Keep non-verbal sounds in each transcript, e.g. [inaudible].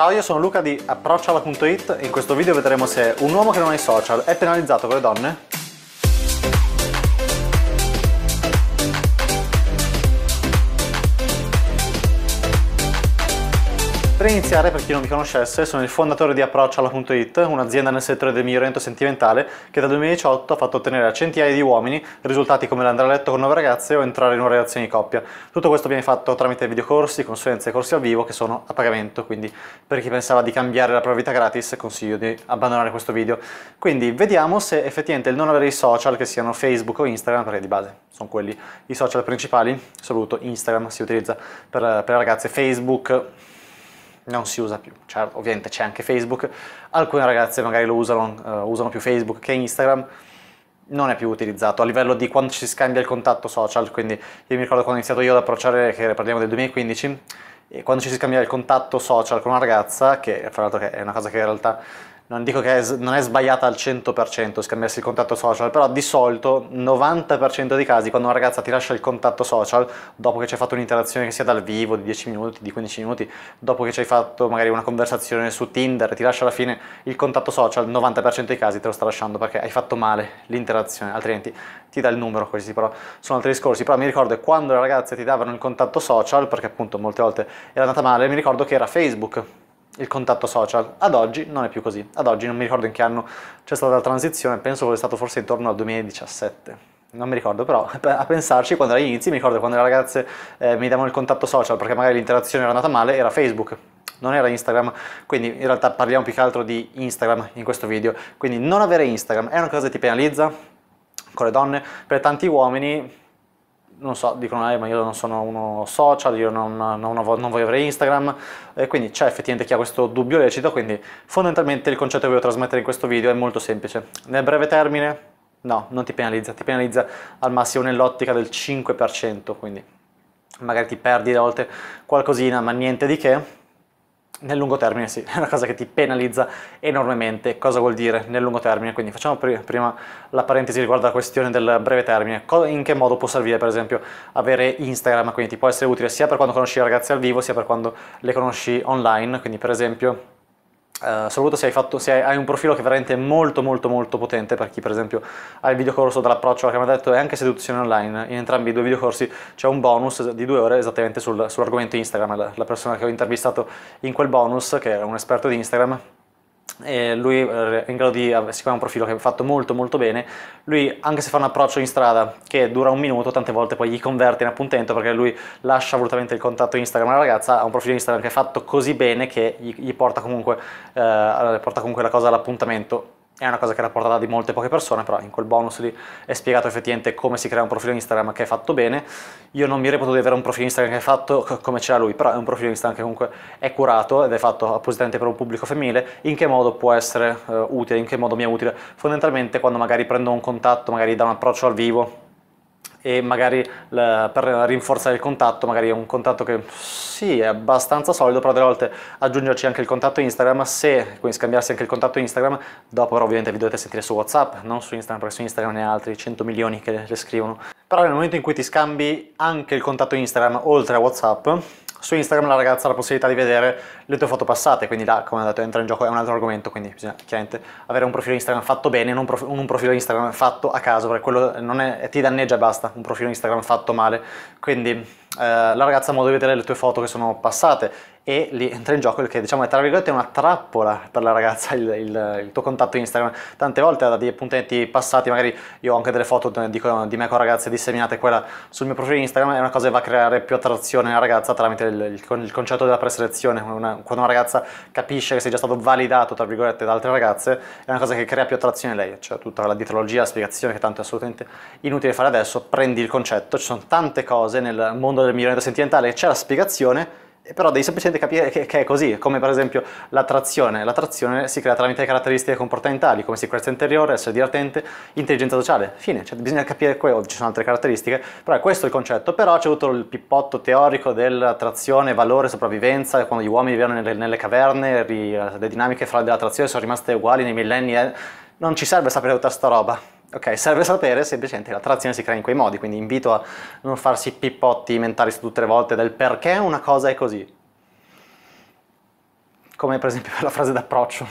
Ciao, io sono Luca di approcciala.it e in questo video vedremo se un uomo che non ha i social è penalizzato con le donne? Per iniziare, per chi non mi conoscesse, sono il fondatore di Approcciala.it, un'azienda nel settore del miglioramento sentimentale che dal 2018 ha fatto ottenere a centinaia di uomini risultati come l'andare a letto con nuove ragazze o entrare in una relazione di coppia. Tutto questo viene fatto tramite videocorsi, consulenze e corsi al vivo che sono a pagamento, quindi per chi pensava di cambiare la propria vita gratis consiglio di abbandonare questo video. Quindi vediamo se effettivamente il non avere i social, che siano Facebook o Instagram, perché di base sono quelli i social principali, saluto Instagram si utilizza per, per ragazze, Facebook non si usa più. Cioè, ovviamente c'è anche Facebook, alcune ragazze magari lo usano, uh, usano più Facebook che Instagram, non è più utilizzato a livello di quando ci si scambia il contatto social, quindi io mi ricordo quando ho iniziato io ad approcciare, che parliamo del 2015, e quando ci si scambia il contatto social con una ragazza, che fra l'altro è una cosa che in realtà non dico che è, non è sbagliata al 100% scambiarsi il contatto social, però di solito 90% dei casi quando una ragazza ti lascia il contatto social, dopo che ci hai fatto un'interazione che sia dal vivo di 10 minuti, di 15 minuti, dopo che ci hai fatto magari una conversazione su Tinder, ti lascia alla fine il contatto social, 90% dei casi te lo sta lasciando perché hai fatto male l'interazione, altrimenti ti dà il numero così, però sono altri discorsi, però mi ricordo quando le ragazze ti davano il contatto social, perché appunto molte volte era andata male, mi ricordo che era Facebook il contatto social. Ad oggi non è più così, ad oggi non mi ricordo in che anno c'è stata la transizione, penso fosse stato forse intorno al 2017. Non mi ricordo, però [laughs] a pensarci quando era inizi, mi ricordo quando le ragazze eh, mi davano il contatto social perché magari l'interazione era andata male, era Facebook, non era Instagram, quindi in realtà parliamo più che altro di Instagram in questo video. Quindi non avere Instagram è una cosa che ti penalizza con le donne, per tanti uomini non so, dicono eh, ma io non sono uno social, io non, non, non voglio avere Instagram, e quindi c'è effettivamente chi ha questo dubbio lecito, quindi fondamentalmente il concetto che voglio trasmettere in questo video è molto semplice. Nel breve termine no, non ti penalizza, ti penalizza al massimo nell'ottica del 5%, quindi magari ti perdi a volte qualcosina, ma niente di che, nel lungo termine sì, [laughs] è una cosa che ti penalizza enormemente. Cosa vuol dire nel lungo termine? Quindi facciamo prima la parentesi riguardo alla questione del breve termine. In che modo può servire per esempio avere Instagram? Quindi ti può essere utile sia per quando conosci i ragazzi al vivo, sia per quando le conosci online. Quindi per esempio Uh, eh, soprattutto se, hai, fatto, se hai, hai, un profilo che è veramente molto molto molto potente per chi per esempio ha il videocorso dall'approccio alla detto e anche seduzione online in entrambi i due videocorsi c'è un bonus di due ore esattamente sul, sull'argomento Instagram la, la persona che ho intervistato in quel bonus che è un esperto di Instagram e lui eh, è in grado di, siccome è un profilo che è fatto molto molto bene, lui anche se fa un approccio in strada che dura un minuto, tante volte poi gli converte in appuntamento perché lui lascia volutamente il contatto Instagram alla ragazza, ha un profilo Instagram che è fatto così bene che gli, gli porta, comunque, eh, porta comunque la cosa all'appuntamento è una cosa che era portata di molte poche persone, però in quel bonus lì è spiegato effettivamente come si crea un profilo Instagram che è fatto bene. Io non mi reputo di avere un profilo Instagram che è fatto come ce l'ha lui, però è un profilo Instagram che comunque è curato ed è fatto appositamente per un pubblico femminile. In che modo può essere uh, utile, in che modo mi è utile? Fondamentalmente quando magari prendo un contatto, magari da un approccio al vivo, e magari la, per rinforzare il contatto, magari è un contatto che sì, è abbastanza solido, però delle volte aggiungerci anche il contatto Instagram, se quindi scambiarsi anche il contatto Instagram, dopo però ovviamente vi dovete sentire su WhatsApp, non su Instagram, perché su Instagram ne ha altri 100 milioni che le scrivono. Però nel momento in cui ti scambi anche il contatto Instagram oltre a WhatsApp, su Instagram la ragazza ha la possibilità di vedere le tue foto passate, quindi là, come è andato detto, entrare in gioco, è un altro argomento, quindi bisogna chiaramente avere un profilo Instagram fatto bene, non prof un profilo Instagram fatto a caso, perché quello non è, ti danneggia e basta, un profilo Instagram fatto male, quindi eh, la ragazza ha modo di vedere le tue foto che sono passate e lì entra in gioco il che diciamo è tra virgolette una trappola per la ragazza il, il, il tuo contatto Instagram tante volte da dei appuntamenti passati magari io ho anche delle foto di, di, me con ragazze disseminate quella sul mio profilo Instagram è una cosa che va a creare più attrazione alla ragazza tramite il, il concetto della preselezione una, quando una ragazza capisce che sei già stato validato tra virgolette da altre ragazze è una cosa che crea più attrazione a lei cioè tutta la dietrologia la spiegazione che tanto è assolutamente inutile fare adesso prendi il concetto ci sono tante cose nel mondo del miglioramento sentimentale c'è la spiegazione eh, però devi semplicemente capire che, che, è così, come per esempio la trazione. La trazione si crea tramite caratteristiche comportamentali come sicurezza interiore, essere divertente, intelligenza sociale. Fine, cioè, bisogna capire quello, oh, ci sono altre caratteristiche, però è questo il concetto. Però c'è avuto il pippotto teorico della trazione, valore, sopravvivenza, quando gli uomini vivevano nelle, nelle caverne, le dinamiche fra della trazione sono rimaste uguali nei millenni. Eh? Non ci serve sapere tutta sta roba. Ok, serve sapere semplicemente che la trazione si crea in quei modi, quindi invito a non farsi pippotti mentali su tutte le volte del perché una cosa è così. Come per esempio [laughs] la frase d'approccio,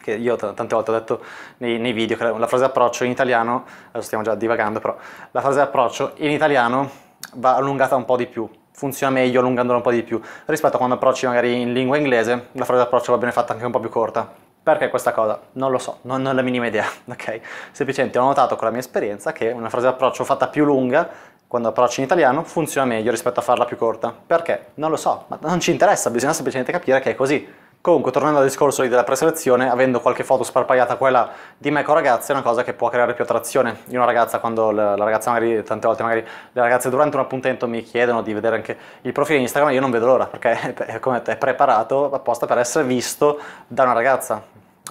che io tante volte ho detto nei, nei video, che la frase d'approccio in italiano, adesso stiamo già divagando però, la frase d'approccio in italiano va allungata un po' di più, funziona meglio allungandola un po' di più, rispetto a quando approcci magari in lingua inglese, la frase d'approccio va bene fatta anche un po' più corta. Perché questa cosa? Non lo so, non, ho la minima idea, [laughs] ok? Semplicemente ho notato con la mia esperienza che una frase d'approccio fatta più lunga, quando approccio in italiano, funziona meglio rispetto a farla più corta. Perché? Non lo so, ma non ci interessa, bisogna semplicemente capire che è così. Comunque, tornando al discorso della preselezione, avendo qualche foto sparpagliata quella di me con ragazze è una cosa che può creare più attrazione in una ragazza quando la, la ragazza magari, tante volte magari le ragazze durante un appuntamento mi chiedono di vedere anche il profilo Instagram, io non vedo l'ora perché [laughs] è, è, è preparato apposta per essere visto da una ragazza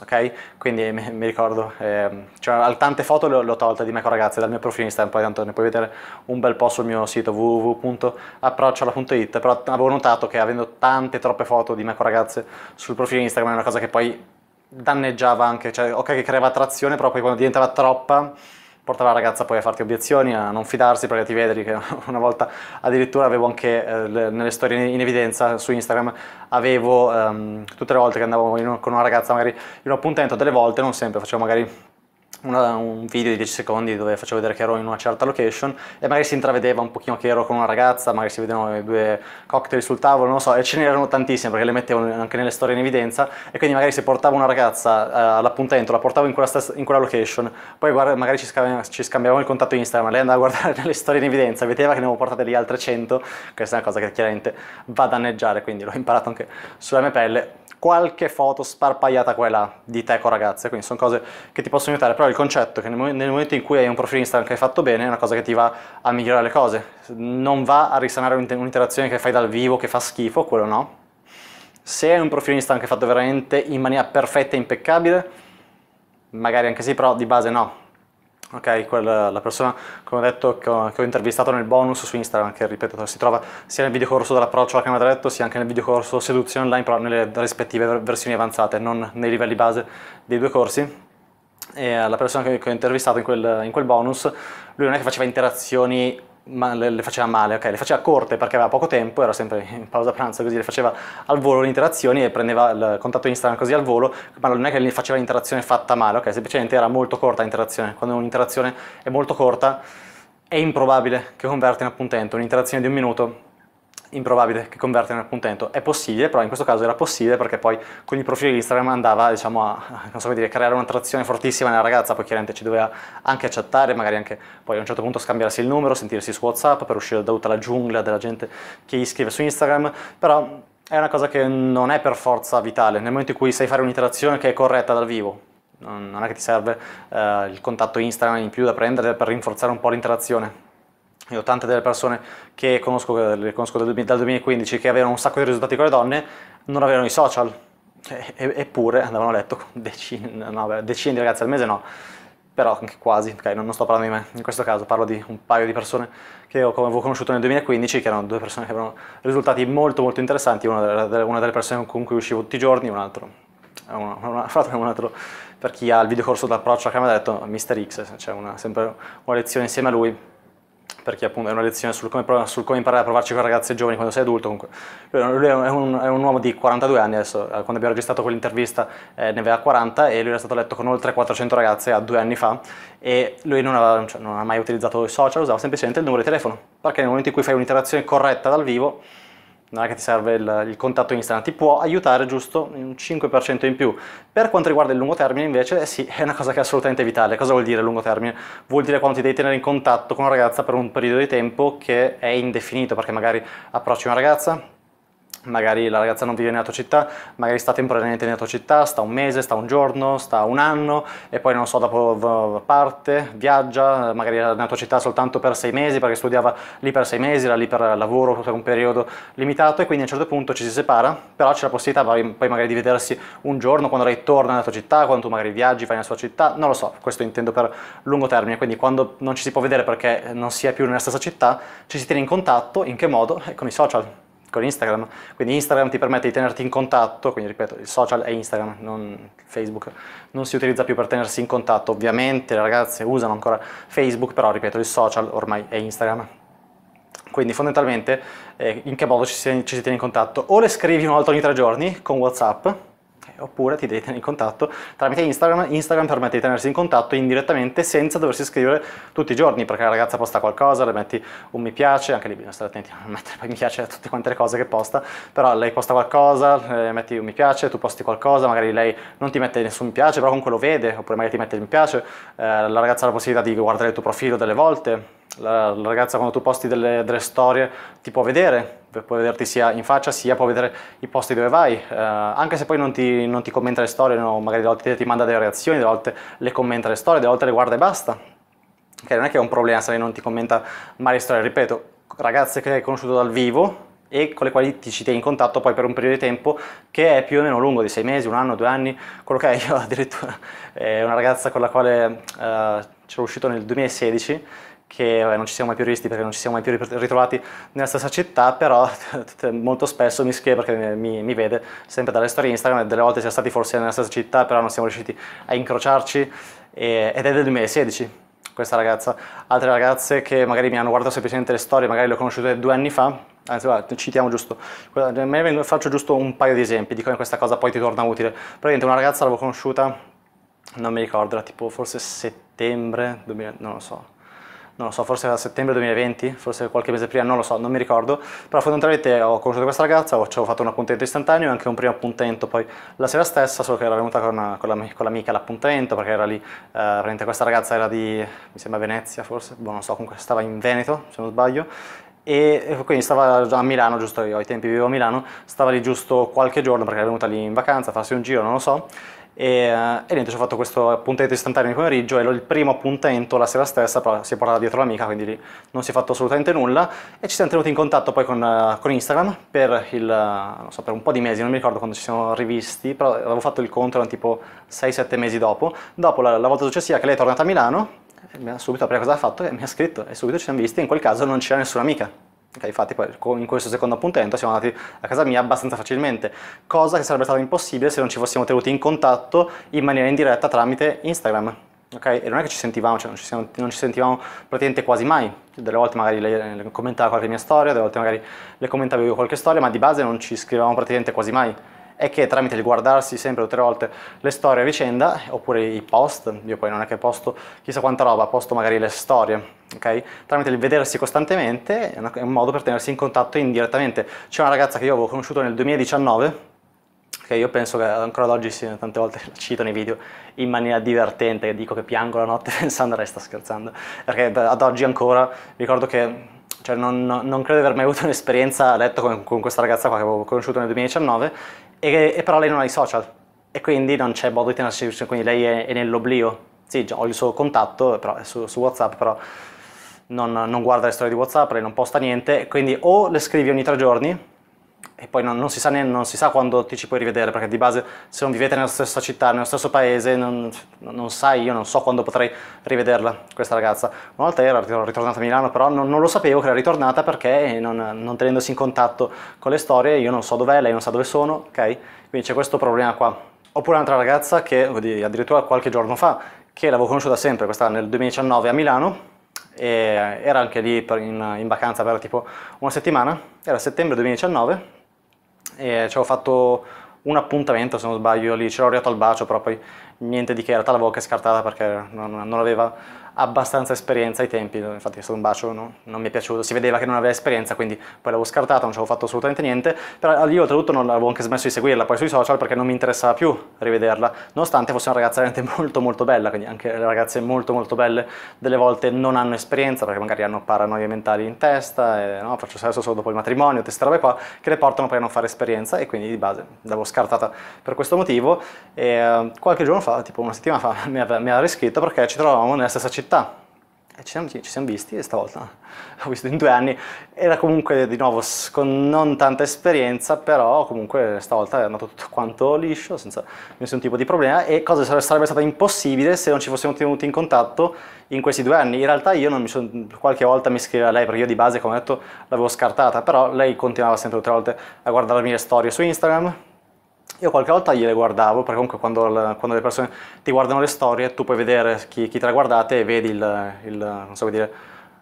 Okay? Quindi mi, ricordo, eh, cioè, tante foto le, le ho tolte di Meco Ragazze dal mio profilo Instagram, poi tanto ne puoi vedere un bel po' sul mio sito www.approcciola.it, però avevo notato che avendo tante troppe foto di Meco Ragazze sul profilo Instagram è una cosa che poi danneggiava anche, cioè ok che creava attrazione, però poi quando diventava troppa porta la ragazza poi a farti obiezioni, a non fidarsi perché ti vedi che [laughs] una volta addirittura avevo anche eh, nelle storie in evidenza su Instagram avevo ehm, tutte le volte che andavo in, con una ragazza magari in un appuntamento, delle volte, non sempre, facevo magari una, un video di 10 secondi dove facevo vedere che ero in una certa location e magari si intravedeva un pochino che ero con una ragazza, magari si vedevano due cocktail sul tavolo, non lo so, e ce n'erano tantissime perché le mettevo anche nelle storie in evidenza e quindi magari se portavo una ragazza eh, all'appuntamento, la portavo in quella, stessa, in quella location, poi guarda, magari ci, scambiavamo, ci scambiavamo il contatto Instagram, lei andava a guardare [laughs] nelle storie in evidenza, vedeva che ne avevo portate lì altre 100, questa è una cosa che chiaramente va a danneggiare, quindi l'ho imparato anche sulla mia pelle, qualche foto sparpagliata qua e là di teco ragazze, quindi sono cose che ti possono aiutare, però il concetto è che nel momento in cui hai un profilo Instagram che hai fatto bene è una cosa che ti va a migliorare le cose, non va a risanare un'interazione che fai dal vivo, che fa schifo, quello no. Se hai un profilo Instagram che è fatto veramente in maniera perfetta e impeccabile, magari anche sì, però di base no, Ok, quella, la persona, come ho detto, che ho, che ho, intervistato nel bonus su Instagram, che ripeto, si trova sia nel videocorso dell'approccio alla camera da letto, sia anche nel videocorso seduzione online, però nelle rispettive versioni avanzate, non nei livelli base dei due corsi. E la persona che ho intervistato in quel, in quel bonus, lui non è che faceva interazioni ma le, faceva male, ok, le faceva corte perché aveva poco tempo, era sempre in pausa pranzo, così le faceva al volo le interazioni e prendeva il contatto Instagram così al volo, ma non è che le faceva l'interazione fatta male, ok, semplicemente era molto corta l'interazione, quando un'interazione è molto corta è improbabile che converta in appuntamento, un'interazione di un minuto improbabile che converta in appuntamento. È possibile, però in questo caso era possibile perché poi con il profilo di Instagram andava diciamo, a [laughs] so dire, creare un'attrazione fortissima nella ragazza, poi chiaramente ci doveva anche chattare, magari anche poi a un certo punto scambiarsi il numero, sentirsi su WhatsApp per uscire da tutta la giungla della gente che gli scrive su Instagram, però è una cosa che non è per forza vitale, nel momento in cui sai fare un'interazione che è corretta dal vivo, non è che ti serve eh, il contatto Instagram in più da prendere per rinforzare un po' l'interazione, io ho tante delle persone che conosco, eh, le conosco dal 2015 che avevano un sacco di risultati con le donne, non avevano i social, cioè, eppure andavano a letto con decine, no, decine di ragazze al mese no, però anche quasi, ok, non, non, sto parlando di me, in questo caso parlo di un paio di persone che ho, avevo conosciuto nel 2015, che erano due persone che avevano risultati molto molto interessanti, una, delle, una delle persone con cui uscivo tutti i giorni, un altro, una, una, un altro per chi ha il videocorso d'approccio a camera, ha detto, Mr. X, c'è cioè sempre una lezione insieme a lui, perché appunto è una lezione sul come, sul come imparare a provarci con ragazze giovani quando sei adulto. Comunque, lui è un, è un, uomo di 42 anni adesso, eh, quando abbiamo registrato quell'intervista eh, ne aveva 40 e lui era stato letto con oltre 400 ragazze a due anni fa e lui non aveva, cioè, non aveva mai utilizzato i social, usava semplicemente il numero di telefono, perché nel momento in cui fai un'interazione corretta dal vivo non è che ti serve il, il contatto instant, ti può aiutare giusto un 5% in più. Per quanto riguarda il lungo termine invece, eh sì, è una cosa che è assolutamente vitale. Cosa vuol dire lungo termine? Vuol dire quando ti devi tenere in contatto con una ragazza per un periodo di tempo che è indefinito, perché magari approcci una ragazza, magari la ragazza non vive nella tua città, magari sta temporaneamente nella tua città, sta un mese, sta un giorno, sta un anno e poi non so, dopo parte, viaggia, magari era nella tua città soltanto per sei mesi perché studiava lì per sei mesi, era lì per lavoro, per un periodo limitato e quindi a un certo punto ci si separa, però c'è la possibilità poi magari di vedersi un giorno quando lei torna nella tua città, quando tu magari viaggi, fai nella sua città, non lo so, questo intendo per lungo termine, quindi quando non ci si può vedere perché non si è più nella stessa città, ci si tiene in contatto, in che modo? E con i social con Instagram, quindi Instagram ti permette di tenerti in contatto, quindi ripeto, il social è Instagram, non Facebook, non si utilizza più per tenersi in contatto, ovviamente le ragazze usano ancora Facebook, però ripeto, il social ormai è Instagram. Quindi fondamentalmente eh, in che modo ci si, ci si tiene in contatto? O le scrivi una volta ogni tre giorni con WhatsApp, oppure ti devi tenere in contatto tramite Instagram. Instagram permette di tenersi in contatto indirettamente senza doversi scrivere tutti i giorni, perché la ragazza posta qualcosa, le metti un mi piace, anche lì bisogna stare attenti a non mettere mi piace a tutte quante le cose che posta, però lei posta qualcosa, metti un mi piace, tu posti qualcosa, magari lei non ti mette nessun mi piace, però comunque lo vede, oppure magari ti mette il mi piace, eh, la ragazza ha la possibilità di guardare il tuo profilo delle volte, la, la, ragazza quando tu posti delle, delle, storie ti può vedere, può vederti sia in faccia sia può vedere i posti dove vai, eh, anche se poi non ti, non ti commenta le storie, no, magari delle volte ti, manda delle reazioni, delle volte le commenta le storie, delle volte le guarda e basta. Che non è che è un problema se lei non ti commenta mai le storie, ripeto, ragazze che hai conosciuto dal vivo e con le quali ti ci tieni in contatto poi per un periodo di tempo che è più o meno lungo, di sei mesi, un anno, due anni, quello che è io [laughs] addirittura è una ragazza con la quale eh, ci sono uscito nel 2016 che vabbè, non ci siamo mai più rivisti perché non ci siamo mai più ritrovati nella stessa città, però [laughs] molto spesso mi scrive perché mi, mi, vede sempre dalle storie Instagram delle volte siamo stati forse nella stessa città, però non siamo riusciti a incrociarci e, ed è del 2016 questa ragazza. Altre ragazze che magari mi hanno guardato semplicemente le storie, magari le ho conosciute due anni fa, anzi guarda, citiamo giusto, faccio giusto un paio di esempi di come questa cosa poi ti torna utile. Praticamente una ragazza l'avevo conosciuta, non mi ricordo, era tipo forse settembre, 2000, non lo so, non lo so, forse a settembre 2020, forse qualche mese prima, non lo so, non mi ricordo, però fondamentalmente ho conosciuto questa ragazza, ci ho fatto un appuntamento istantaneo e anche un primo appuntamento poi la sera stessa, solo che era venuta con, con, la, con l'amica all'appuntamento perché era lì, eh, questa ragazza era di, mi sembra Venezia forse, boh, non so, comunque stava in Veneto se non sbaglio, e quindi stava a Milano, giusto io ai tempi vivevo a Milano, stava lì giusto qualche giorno perché era venuta lì in vacanza a farsi un giro, non lo so, e, eh, e, niente, ci ho fatto questo appuntamento istantaneo di pomeriggio, e il primo appuntamento la sera stessa, però si è portata dietro l'amica, quindi lì non si è fatto assolutamente nulla e ci siamo tenuti in contatto poi con, eh, con Instagram per, il, eh, so, per, un po' di mesi, non mi ricordo quando ci siamo rivisti, però avevo fatto il conto, erano tipo 6-7 mesi dopo, dopo la, la volta successiva che lei è tornata a Milano, mi ha subito aperto cosa ha fatto e mi ha scritto e subito ci siamo visti, in quel caso non c'era nessuna amica, Okay, infatti in questo secondo appuntamento siamo andati a casa mia abbastanza facilmente, cosa che sarebbe stata impossibile se non ci fossimo tenuti in contatto in maniera indiretta tramite Instagram. Okay? E non è che ci sentivamo, cioè non, ci siamo, non ci sentivamo praticamente quasi mai. Delle volte magari lei le commentava qualche mia storia, delle volte magari le commentavo io qualche storia, ma di base non ci scrivevamo praticamente quasi mai è che tramite il guardarsi sempre o tre volte le storie a vicenda, oppure i post, io poi non è che posto chissà quanta roba, posto magari le storie, ok? Tramite il vedersi costantemente è un modo per tenersi in contatto indirettamente. C'è una ragazza che io avevo conosciuto nel 2019, che io penso che ancora ad oggi sì, tante volte [laughs] la cito nei video in maniera divertente, dico che piango la notte [laughs] pensando a lei sta scherzando, perché ad oggi ancora ricordo che cioè non, non, credo di aver mai avuto un'esperienza a letto con, con, questa ragazza qua che avevo conosciuto nel 2019 e, e però lei non ha i social e quindi non c'è modo di tenersi, quindi lei è, è nell'oblio. Sì, ho il suo contatto però, su, su WhatsApp, però non, non guarda le storie di WhatsApp, lei non posta niente, quindi o le scrivi ogni tre giorni e poi non, non, si sa ne, non, si sa quando ti ci puoi rivedere, perché di base se non vivete nella stessa città, nello stesso paese, non, non sai, io non so quando potrei rivederla, questa ragazza. Una volta era ritornata a Milano, però non, lo sapevo che era ritornata perché non, tenendosi in contatto con le storie, io non so dov'è, lei non sa dove sono, ok? Quindi c'è questo problema qua. Oppure un'altra ragazza che, addirittura qualche giorno fa, che l'avevo conosciuta sempre, questa nel 2019 a Milano, e eh, era anche lì per, in, in, vacanza per tipo una settimana, era settembre 2019 e ci avevo fatto un appuntamento se non sbaglio lì, ce l'ho arrivato al bacio però poi niente di che, in realtà l'avevo anche scartata perché non, non aveva abbastanza esperienza ai tempi, infatti questo bacio no? non mi è piaciuto, si vedeva che non aveva esperienza, quindi poi l'avevo scartata, non ci avevo fatto assolutamente niente, però io oltretutto non avevo anche smesso di seguirla poi sui social perché non mi interessava più rivederla, nonostante fosse una ragazza veramente [laughs] molto molto bella, quindi anche le ragazze molto molto belle delle volte non hanno esperienza perché magari hanno paranoie mentali in testa, e, no? faccio sesso solo dopo il matrimonio, queste robe qua, che le portano poi a non fare esperienza e quindi di base l'avevo scartata per questo motivo e ehm, qualche giorno fa, tipo una settimana fa, [laughs] mi ha, mi aveva riscritto perché ci trovavamo nella stessa città città. E ci siamo, ci siamo visti e stavolta l'ho [laughs] visto in due anni. Era comunque di nuovo con non tanta esperienza, però comunque stavolta è andato tutto quanto liscio, senza nessun tipo di problema. E cosa sarebbe stata impossibile se non ci fossimo tenuti in contatto in questi due anni. In realtà io non mi sono, qualche volta mi scriveva lei, perché io di base, come ho detto, l'avevo scartata, però lei continuava sempre tutte le volte a guardare le mie storie su Instagram io qualche volta gliele guardavo, perché comunque quando, quando le persone ti guardano le storie, tu puoi vedere chi, chi te le guardate e vedi il, il non so come dire,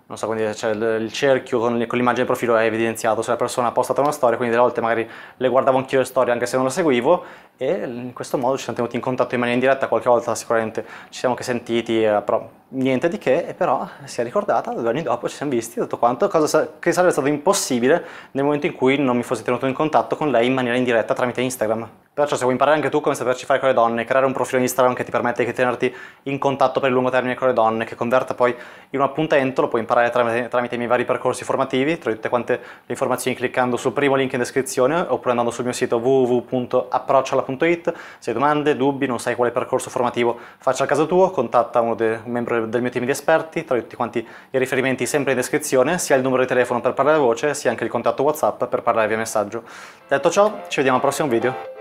non so come dire, cioè il, cerchio con, l'immagine di profilo è evidenziato se la persona ha postato una storia, quindi delle volte magari le guardavo anch'io le storie anche se non la seguivo e in questo modo ci siamo tenuti in contatto in maniera indiretta qualche volta sicuramente ci siamo anche sentiti eh, però niente di che e però si è ricordata due anni dopo ci siamo visti tutto quanto cosa che sarebbe stato impossibile nel momento in cui non mi fossi tenuto in contatto con lei in maniera indiretta tramite Instagram perciò se vuoi imparare anche tu come saperci fare con le donne creare un profilo Instagram che ti permette di tenerti in contatto per il lungo termine con le donne che converta poi in un appuntamento lo puoi imparare tramite, tramite i miei vari percorsi formativi trovi tutte quante le informazioni cliccando sul primo link in descrizione oppure andando sul mio sito www.approcciala scuola.it. Se hai domande, dubbi, non sai quale percorso formativo faccia a caso tuo, contatta uno de, un membro del mio team di esperti, tra tutti quanti i riferimenti sempre in descrizione, sia il numero di telefono per parlare a voce, sia anche il contatto WhatsApp per parlare via messaggio. Detto ciò, ci vediamo al prossimo video.